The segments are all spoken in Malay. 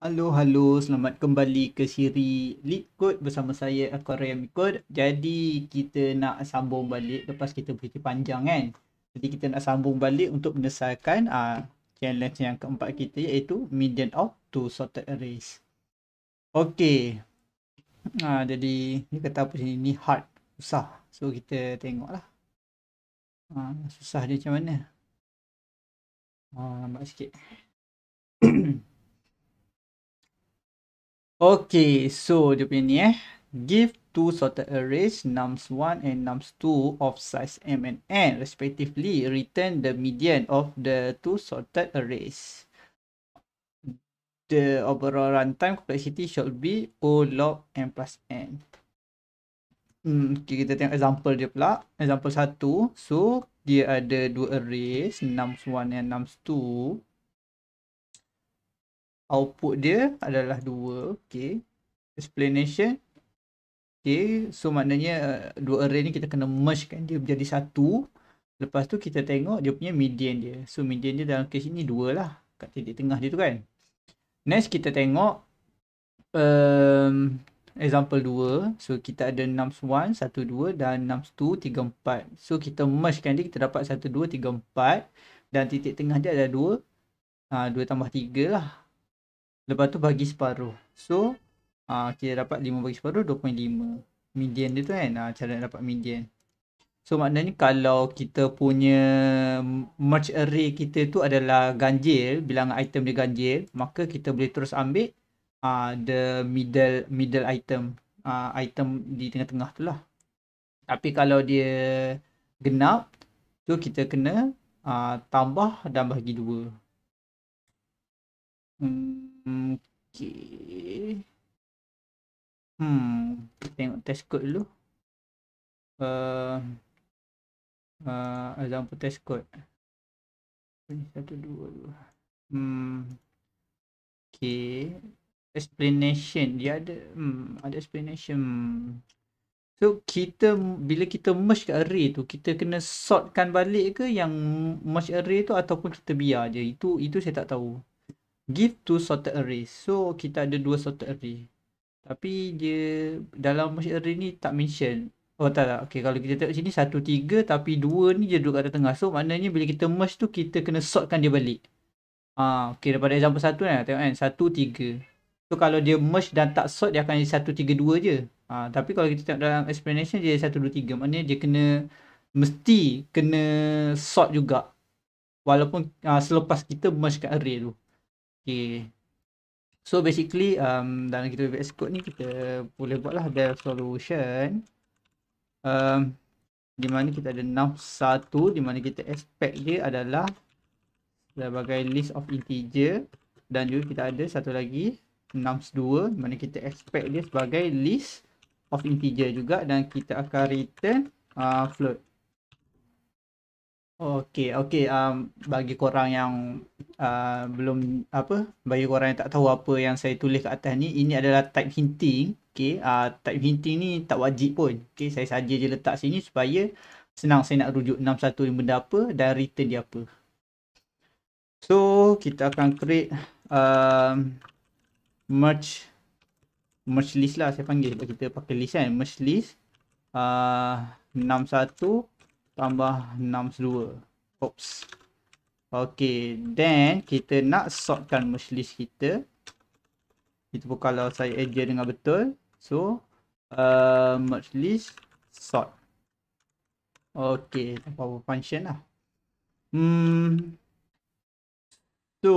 Halo, halo. Selamat kembali ke siri Lead Code bersama saya Aquarium Code. Jadi kita nak sambung balik lepas kita berhenti panjang kan. Jadi kita nak sambung balik untuk menyelesaikan uh, challenge yang keempat kita iaitu median of two sorted arrays. Okey. Ha, uh, jadi ni kata apa sini ni hard susah. So kita tengoklah. Ha, uh, susah dia macam mana? Ha, uh, lambat sikit. Okay, so dia punya ni eh. Give two sorted arrays nums1 and nums2 of size m and n respectively return the median of the two sorted arrays. The overall runtime complexity should be O log m plus n. Hmm, okay, kita tengok example dia pula. Example 1, so dia ada dua arrays nums1 and nums2 output dia adalah 2 okay explanation okay so maknanya eh, dua array ni kita kena merge kan dia jadi satu lepas tu kita tengok dia punya median dia so median dia dalam case ni 2 lah kat titik tengah dia tu kan next kita tengok um, example 2 so kita ada nums 1 1 2 dan nums 2 3 4 so kita merge kan dia kita dapat 1 2 3 4 dan titik tengah dia ada 2 uh, 2 tambah 3 lah Lepas tu bagi separuh. So uh, kita dapat 5 bagi separuh 2.5. Median dia tu kan uh, cara nak dapat median. So maknanya kalau kita punya merch array kita tu adalah ganjil, bilangan item dia ganjil, maka kita boleh terus ambil uh, the middle middle item, uh, item di tengah-tengah tu lah. Tapi kalau dia genap, tu kita kena uh, tambah dan bahagi dua. Hmm. Hmm, okay. Hmm, tengok test code dulu. Uh, uh, example test code. Ini satu dua dua. Hmm. Okay. Explanation dia ada. Hmm, ada explanation. So kita bila kita merge ke array tu kita kena sortkan balik ke yang merge array tu ataupun kita biar je. Itu itu saya tak tahu give to sorted array. So kita ada dua sorted array. Tapi dia dalam sorted array ni tak mention. Oh tak tak. Okay, kalau kita tengok sini satu tiga, tapi dua ni dia duduk kat tengah. So maknanya bila kita merge tu kita kena sortkan dia balik. Ah, okay daripada example satu ni kan, tengok kan. 1, 3. So kalau dia merge dan tak sort dia akan jadi 1, 3, 2 je. Ah, tapi kalau kita tengok dalam explanation dia satu dua tiga, Maknanya dia kena mesti kena sort juga. Walaupun uh, selepas kita merge kat array tu. Okay. So basically um, dalam kita VS Code ni kita boleh buat lah dev solution. Um, di mana kita ada now satu di mana kita expect dia adalah sebagai list of integer dan juga kita ada satu lagi nums2 di mana kita expect dia sebagai list of integer juga dan kita akan return uh, float Okey, okey. Um, bagi korang yang uh, belum apa, bagi korang yang tak tahu apa yang saya tulis kat atas ni, ini adalah type hinting. Okey, uh, type hinting ni tak wajib pun. Okey, saya saja je letak sini supaya senang saya nak rujuk 61 ni benda apa dan return dia apa. So, kita akan create um, merch merch list lah saya panggil sebab kita pakai list kan. Merch list uh, 61 tambah 62 oops Okay. then kita nak sortkan merchlist kita itu pun kalau saya eja dengan betul so uh, merchlist sort okey apa apa function lah hmm so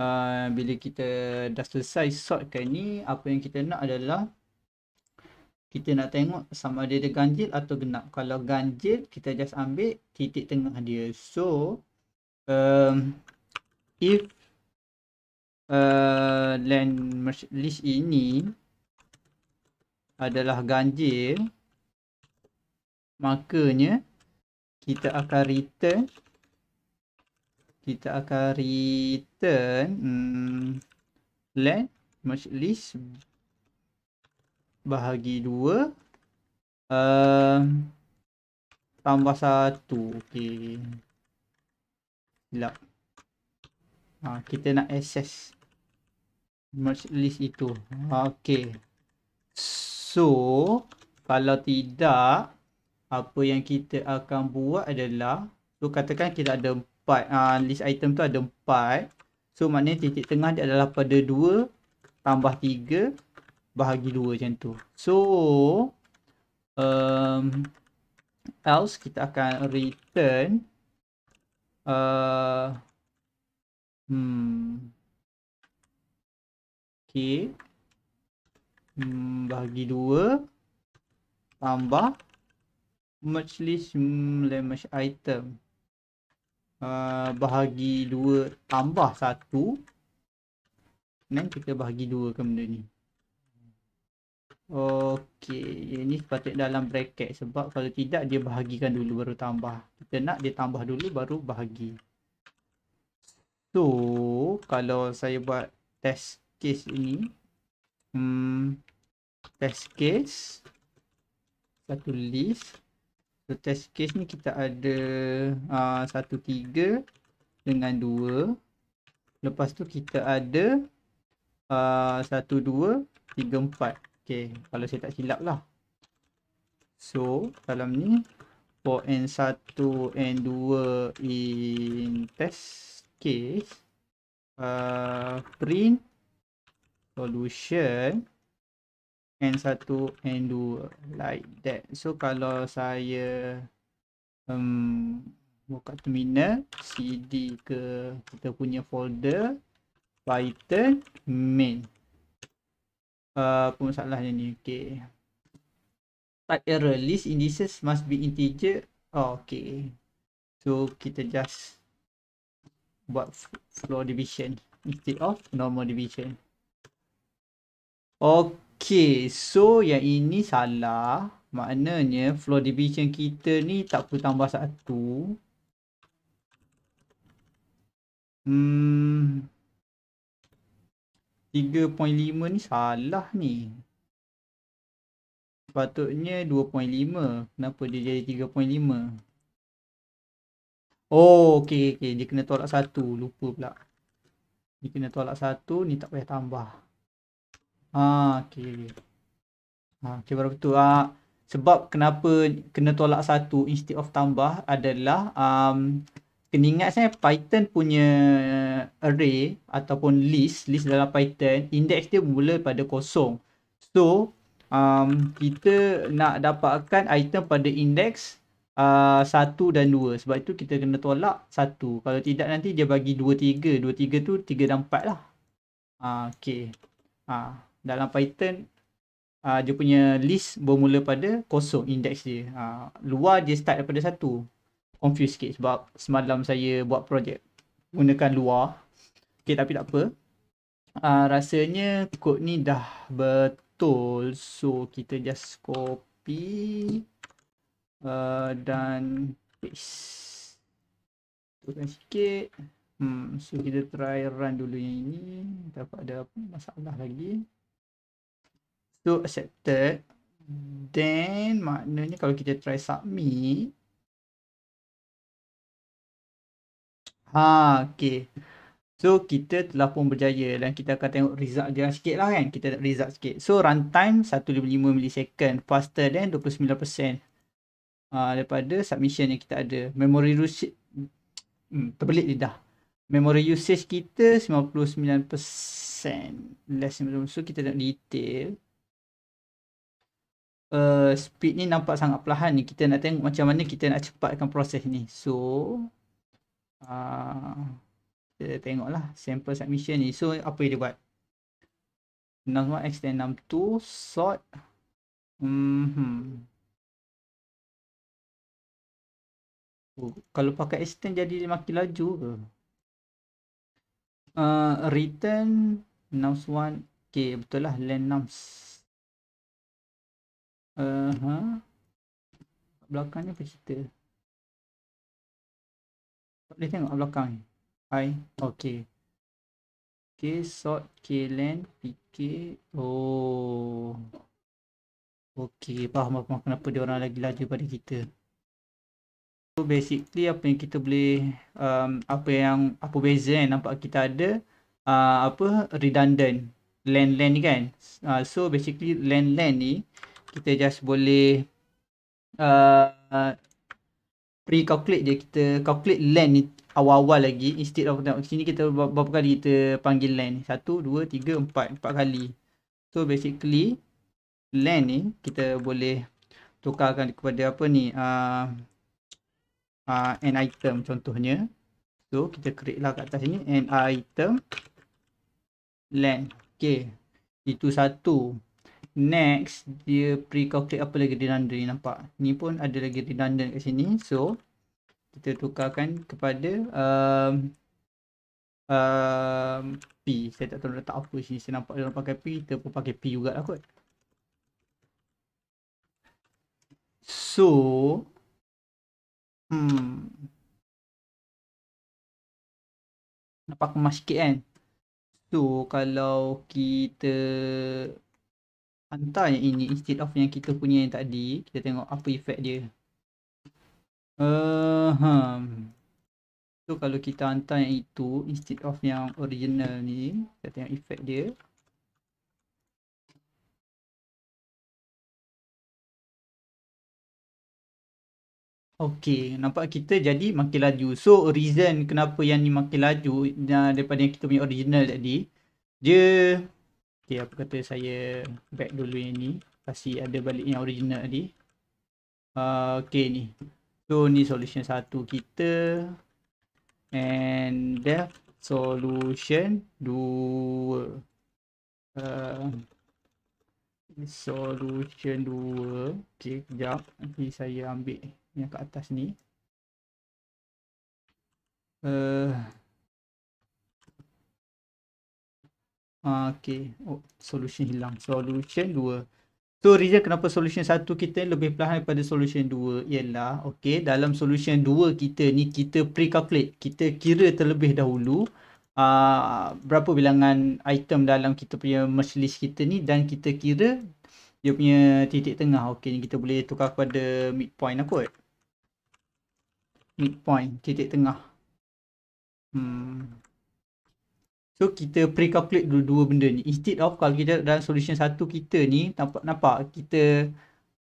Uh, bila kita dah selesai sortkan ni, apa yang kita nak adalah kita nak tengok sama ada dia ganjil atau genap. Kalau ganjil, kita just ambil titik tengah dia. So, um, if uh, land list ini adalah ganjil, makanya kita akan return kita akan return hmm, land list bahagi 2 uh, ehm, tambah 1 okey silap ha, kita nak access merge list itu ha, okey so kalau tidak apa yang kita akan buat adalah tu so katakan kita ada 4 uh, ha, list item tu ada 4 so maknanya titik tengah dia adalah pada 2 tambah 3 bahagi dua macam tu. So, um, else kita akan return uh, hmm, k hmm, bahagi dua tambah merch list hmm, merch item uh, bahagi dua tambah satu dan kita bahagi dua ke benda ni. Okey, ini sepatutnya dalam bracket sebab kalau tidak dia bahagikan dulu baru tambah. Kita nak dia tambah dulu baru bahagi. So, kalau saya buat test case ini hmm test case satu list. So test case ni kita ada ah, satu uh, 1 dengan dua. Lepas tu kita ada ah, satu dua tiga empat. Okay, kalau saya tak silap lah. So, dalam ni, for N1, N2 in test case, uh, print solution N1, N2 like that. So, kalau saya um, buka terminal, CD ke kita punya folder, Python main. Uh, permasalahannya ni okey type error list indices must be integer oh, okey so kita just buat floor division instead of normal division okey so yang ini salah maknanya floor division kita ni tak perlu tambah satu hmm 3.5 ni salah ni. Sepatutnya 2.5. Kenapa dia jadi 3.5? Oh, okey, okey. Dia kena tolak satu. Lupa pula. Dia kena tolak satu. Ni tak payah tambah. Haa, okey. Okay. Ha, okey, ha, baru betul. Ah, sebab kenapa kena tolak satu instead of tambah adalah... Um, kena ingat saya Python punya array ataupun list, list dalam Python, index dia bermula pada kosong. So, um, kita nak dapatkan item pada index uh, satu uh, dan dua. Sebab itu kita kena tolak satu. Kalau tidak nanti dia bagi dua tiga. Dua tiga tu tiga dan empat lah. Uh, ah, okay. Uh, ah, dalam Python, uh, dia punya list bermula pada kosong index dia. Uh, luar dia start daripada satu confused sikit sebab semalam saya buat projek gunakan luar. Okay, tapi tak apa. Uh, rasanya kod ni dah betul. So, kita just copy uh, dan paste. Tukar sikit. Hmm, so, kita try run dulu yang ini. Tak ada masalah lagi. So, accepted. Then, maknanya kalau kita try submit, Ha, okay. So kita telah pun berjaya dan kita akan tengok result dia sikit lah kan. Kita tengok result sikit. So runtime 155 millisecond faster than 29%. Uh, ha, daripada submission yang kita ada. Memory usage. Hmm, terbelit dia dah. Memory usage kita 99%. Less than So kita tengok detail. Uh, speed ni nampak sangat perlahan ni. Kita nak tengok macam mana kita nak cepatkan proses ni. So Ah, kita uh, tengoklah sample submission ni. So apa dia buat? 6.1 extend 6.2 sort mm -hmm. uh, kalau pakai extend jadi dia makin laju ke? Uh, return nums1 ok betul lah len nums uh -huh. belakangnya apa cerita boleh tengok belakang ni hai, okay K sort K len PK oh okay faham apa kenapa dia orang lagi laju pada kita so basically apa yang kita boleh um, apa yang apa beza kan nampak kita ada uh, apa redundant land land ni kan uh, so basically land land ni kita just boleh uh, pre-calculate je kita calculate land ni awal-awal lagi instead of tengok sini kita berapa kali kita panggil land ni satu dua tiga empat empat kali so basically land ni kita boleh tukarkan kepada apa ni uh, uh, an item contohnya so kita create lah kat atas ni an item land okay itu satu next dia pre-calculate apa lagi redundant ni nampak ni pun ada lagi di redundant kat sini so kita tukarkan kepada um, um, P saya tak tahu letak apa sini saya nampak dia orang pakai P kita pun pakai P jugalah kot so hmm nampak kemas sikit kan so kalau kita hantar yang ini instead of yang kita punya yang tadi kita tengok apa efek dia uh, ehm, huh. so kalau kita hantar yang itu instead of yang original ni kita tengok efek dia Okey, nampak kita jadi makin laju. So, reason kenapa yang ni makin laju daripada yang kita punya original tadi, dia Okay, apa kata saya back dulu yang ni Kasih ada balik yang original tadi uh, ah, Okay ni So ni solution satu kita And depth solution dua uh, Solution dua Okay kejap Nanti saya ambil yang kat atas ni uh, Ah, okay. oh, solution hilang solution 2 so reason kenapa solution 1 kita lebih perlahan daripada solution 2 ialah okay, dalam solution 2 kita ni kita pre-calculate kita kira terlebih dahulu uh, berapa bilangan item dalam kita punya merge list kita ni dan kita kira dia punya titik tengah okay, kita boleh tukar kepada midpoint lah kot midpoint titik tengah hmm So kita pre-calculate dulu dua benda ni. Instead of kalau kita dalam solution satu kita ni nampak nampak kita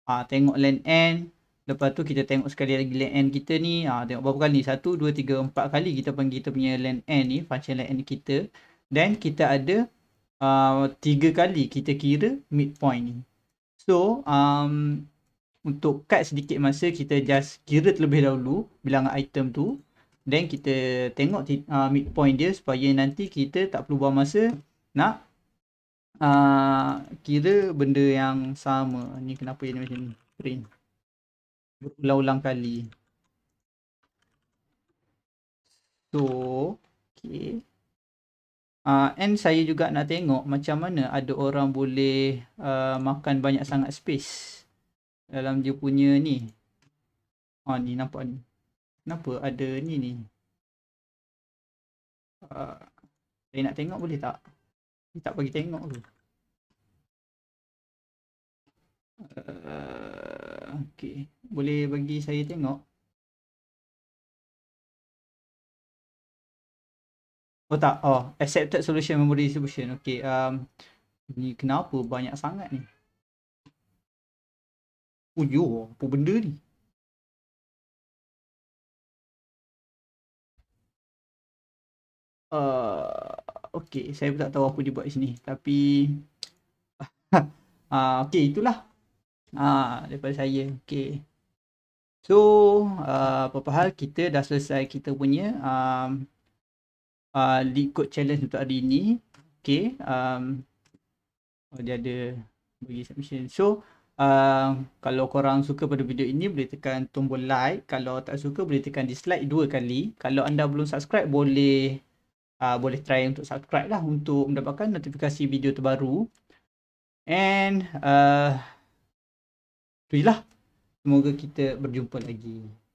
ah tengok land n lepas tu kita tengok sekali lagi land n kita ni ah tengok berapa kali? 1 2 3 4 kali kita panggil kita punya land n ni function land n kita. Then kita ada ah 3 kali kita kira midpoint ni. So um untuk cut sedikit masa kita just kira terlebih dahulu bilangan item tu Then kita tengok uh, midpoint dia supaya nanti kita tak perlu buang masa nak uh, kira benda yang sama. Ni kenapa dia macam ni? Print. Berulang-ulang kali. So, okay. Uh, and saya juga nak tengok macam mana ada orang boleh uh, makan banyak sangat space dalam dia punya ni. Oh ni nampak ni. Kenapa ada ni ni? Uh, ah, saya nak tengok boleh tak? Dia tak bagi tengok ke? Uh, ah, okay. Boleh bagi saya tengok? Oh tak? Oh, accepted solution memory distribution. Okay. Um, ni kenapa banyak sangat ni? Oh yo, apa benda ni? uh, okey saya pun tak tahu apa dia buat di sini tapi uh, okey itulah ah uh, daripada saya Okay, so uh, ah, apa-apa hal kita dah selesai kita punya um, uh, lead code challenge untuk hari ini Okay, um, oh, dia ada bagi submission so Uh, kalau korang suka pada video ini boleh tekan tombol like Kalau tak suka boleh tekan dislike dua kali Kalau anda belum subscribe boleh uh, boleh try untuk subscribe lah untuk mendapatkan notifikasi video terbaru. And uh, ah, itulah. Semoga kita berjumpa lagi.